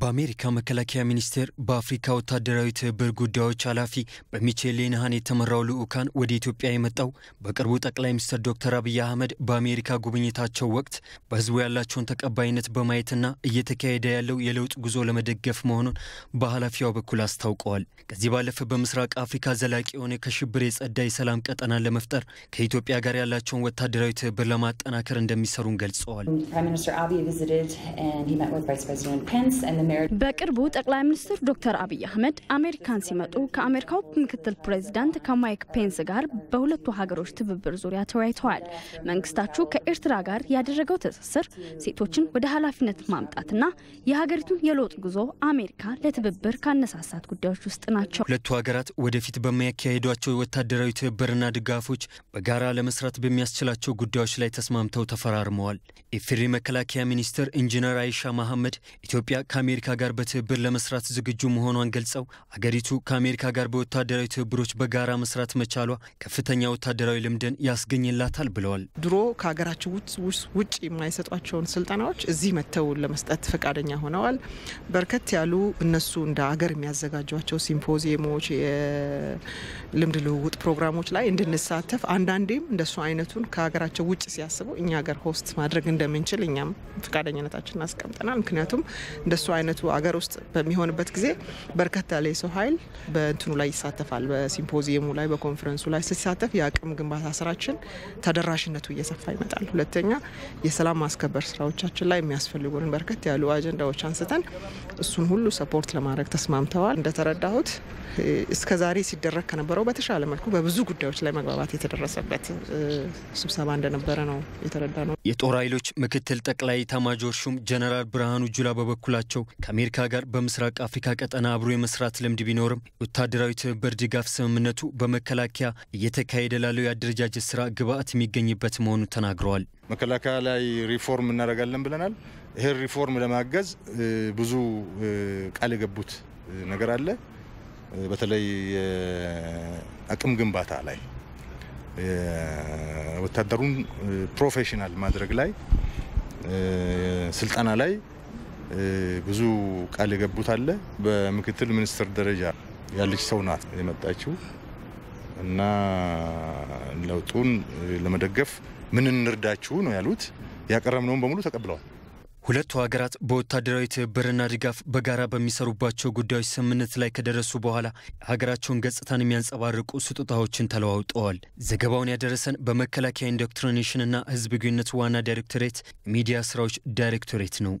በአሜሪካ መከላከያ ሚኒስቴር በአፍሪካ ወታደራዊ ትብብር ጉዳዮች ኃላፊ በሚቼል ሌንሃን የተመራው ልዑካን ወደ ኢትዮጵያ የመጣው በቅርቡ ጠቅላይ ሚኒስትር ዶክተር አብይ አህመድ በአሜሪካ ጉብኝታቸው ወቅት በሕዝቡ ያላቸውን ተቀባይነት በማየትና እየተካሄደ ያለው የለውጥ ጉዞ ለመደገፍ መሆኑን በኃላፊዋ በኩል አስታውቀዋል። ከዚህ ባለፈ በምስራቅ አፍሪካ ዘላቂ የሆነ ከሽብር የጸዳ የሰላም ቀጠናን ለመፍጠር ከኢትዮጵያ ጋር ያላቸውን ወታደራዊ ትብብር ለማጠናከር እንደሚሰሩን ገልጸዋል። በቅርቡ ጠቅላይ ሚኒስትር ዶክተር አብይ አህመድ አሜሪካን ሲመጡ ከአሜሪካው ምክትል ፕሬዚዳንት ከማይክ ፔንስ ጋር በሁለቱ ሀገሮች ትብብር ዙሪያ ተወያይተዋል። መንግስታችሁ ከኤርትራ ጋር ያደረገው ትስስር ሴቶችን ወደ ኃላፊነት ማምጣትና የሀገሪቱን የለውጥ ጉዞ አሜሪካ ለትብብር ካነሳሳት ጉዳዮች ውስጥ ናቸው። ሁለቱ ሀገራት ወደፊት በሚያካሄዷቸው ወታደራዊ ትብብርና ድጋፎች በጋራ ለመስራት በሚያስችላቸው ጉዳዮች ላይ ተስማምተው ተፈራርመዋል። የፌዴራል መከላከያ ሚኒስትር ኢንጂነር አይሻ መሐመድ ኢትዮጵያ ከአሜሪካ ጋር በትብብር ለመስራት ዝግጁ መሆኗን ገልጸው አገሪቱ ከአሜሪካ ጋር በወታደራዊ ትብብሮች በጋራ መስራት መቻሏ ከፍተኛ ወታደራዊ ልምድን ያስገኝላታል ብለዋል። ድሮ ከሀገራችን ውጭ የማይሰጧቸውን ስልጠናዎች እዚህ መጥተው ለመስጠት ፈቃደኛ ሆነዋል። በርከት ያሉ እነሱ እንደ ሀገር የሚያዘጋጇቸው ሲምፖዚየሞች፣ የልምድ ልውውጥ ፕሮግራሞች ላይ እንድንሳተፍ አንዳንዴም እንደሱ አይነቱን ከሀገራቸው ውጭ ሲያስቡ እኛ ሀገር ሆስት ማድረግ እንደምንችል እኛም ፈቃደኝነታችን አስቀምጠናል። ምክንያቱም እንደሱ አይነቱ አገር ውስጥ በሚሆንበት ጊዜ በርከት ያለ የሰው ኃይል በእንትኑ ላይ ይሳተፋል። በሲምፖዚየሙ ላይ፣ በኮንፈረንሱ ላይ ሲሳተፍ የአቅም ግንባታ ስራችን ተደራሽነቱ እየሰፋ ይመጣል። ሁለተኛ የሰላም ማስከበር ስራዎቻችን ላይ የሚያስፈልጉን በርከት ያሉ አጀንዳዎች አንስተን እሱን ሁሉ ሰፖርት ለማድረግ ተስማምተዋል። እንደተረዳሁት እስከዛሬ ሲደረግ ከነበረው በተሻለ መልኩ በብዙ ጉዳዮች ላይ መግባባት የተደረሰበት ስብሰባ እንደነበረ ነው የተረዳ ነው። የጦር ኃይሎች ምክትል ጠቅላይ ኤታማዦር ሹም ጀነራል ብርሃኑ ጁላ በበኩላቸው ከአሜሪካ ጋር በምስራቅ አፍሪካ ቀጠና አብሮ የመስራት ልምድ ቢኖርም ወታደራዊ ትብብር ድጋፍ ስምምነቱ በመከላከያ እየተካሄደ ላለው የአደረጃጀት ስራ ግብአት የሚገኝበት መሆኑ ተናግረዋል። መከላከያ ላይ ሪፎርም እናደርጋለን ብለናል። ይህን ሪፎርም ለማገዝ ብዙ ቃል የገቡት ነገር አለ። በተለይ አቅም ግንባታ ላይ ወታደሩን ፕሮፌሽናል ማድረግ ላይ ስልጠና ላይ ብዙ ቃል የገቡት አለ። በምክትል ሚኒስትር ደረጃ ያለች ሰው ናት የመጣችው እና ለውጡን ለመደገፍ ምን እንርዳችሁ ነው ያሉት። ያቀረብነውን በሙሉ ተቀብለዋል። ሁለቱ ሀገራት በወታደራዊ ትብብርና ድጋፍ በጋራ በሚሰሩባቸው ጉዳዮች ስምምነት ላይ ከደረሱ በኋላ ሀገራቸውን ገጽታን የሚያንጸባርቁ ስጦታዎችን ተለዋውጠዋል። ዘገባውን ያደረሰን በመከላከያ ኢንዶክትሪኔሽንና ሕዝብ ግንኙነት ዋና ዳይሬክቶሬት ሚዲያ ስራዎች ዳይሬክቶሬት ነው።